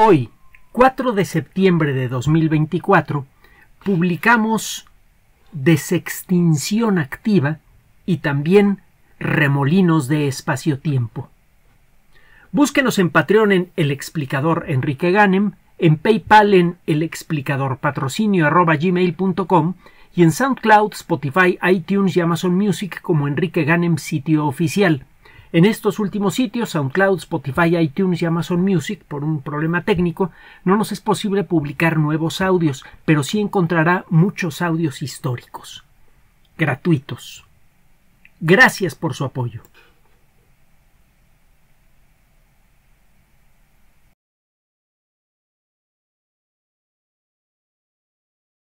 Hoy, 4 de septiembre de 2024, publicamos Desextinción Activa y también Remolinos de Espacio-Tiempo. Búsquenos en Patreon en El Explicador Enrique Ganem, en PayPal en El Explicador y en SoundCloud, Spotify, iTunes y Amazon Music como Enrique Ganem sitio oficial. En estos últimos sitios, SoundCloud, Spotify, iTunes y Amazon Music, por un problema técnico, no nos es posible publicar nuevos audios, pero sí encontrará muchos audios históricos, gratuitos. Gracias por su apoyo.